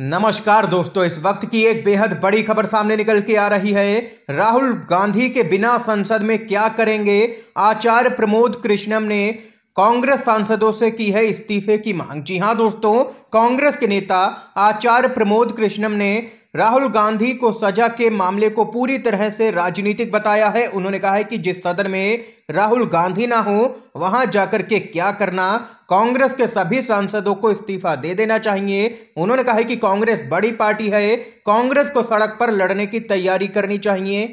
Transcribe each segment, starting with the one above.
नमस्कार दोस्तों इस वक्त की एक बेहद बड़ी खबर सामने निकल के आ रही है राहुल गांधी के बिना संसद में क्या करेंगे आचार्य प्रमोद कृष्णम ने कांग्रेस सांसदों से की है इस्तीफे की मांग जी हां दोस्तों कांग्रेस के नेता आचार्य प्रमोद कृष्णम ने राहुल गांधी को सजा के मामले को पूरी तरह से राजनीतिक बताया है उन्होंने कहा है कि जिस सदन में राहुल गांधी ना हो वहां जाकर के क्या करना कांग्रेस के सभी सांसदों को इस्तीफा दे देना चाहिए उन्होंने कहा कि कांग्रेस बड़ी पार्टी है कांग्रेस को सड़क पर लड़ने की तैयारी करनी चाहिए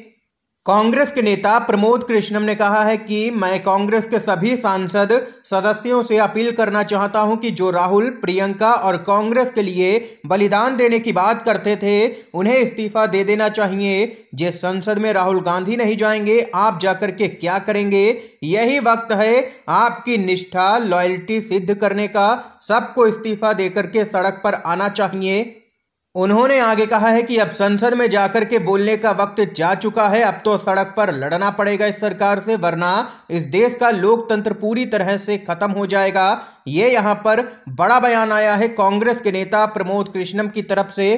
कांग्रेस के नेता प्रमोद कृष्णम ने कहा है कि मैं कांग्रेस के सभी सांसद सदस्यों से अपील करना चाहता हूं कि जो राहुल प्रियंका और कांग्रेस के लिए बलिदान देने की बात करते थे उन्हें इस्तीफा दे देना चाहिए जिस संसद में राहुल गांधी नहीं जाएंगे आप जाकर के क्या करेंगे यही वक्त है आपकी निष्ठा लॉयल्टी सिद्ध करने का सबको इस्तीफा देकर के सड़क पर आना चाहिए उन्होंने आगे कहा है कि अब संसद में जाकर के बोलने का वक्त जा चुका है अब तो सड़क पर लड़ना पड़ेगा इस सरकार से वरना इस देश का लोकतंत्र पूरी तरह से खत्म हो जाएगा ये यहां पर बड़ा बयान आया है कांग्रेस के नेता प्रमोद कृष्णम की तरफ से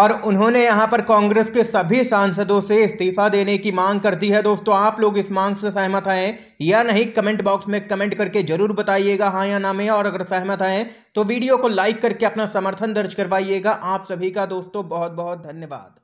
और उन्होंने यहाँ पर कांग्रेस के सभी सांसदों से इस्तीफा देने की मांग कर दी है दोस्तों आप लोग इस मांग से सहमत हैं या नहीं कमेंट बॉक्स में कमेंट करके जरूर बताइएगा हाँ या ना में और अगर सहमत हैं तो वीडियो को लाइक करके अपना समर्थन दर्ज करवाइएगा आप सभी का दोस्तों बहुत बहुत धन्यवाद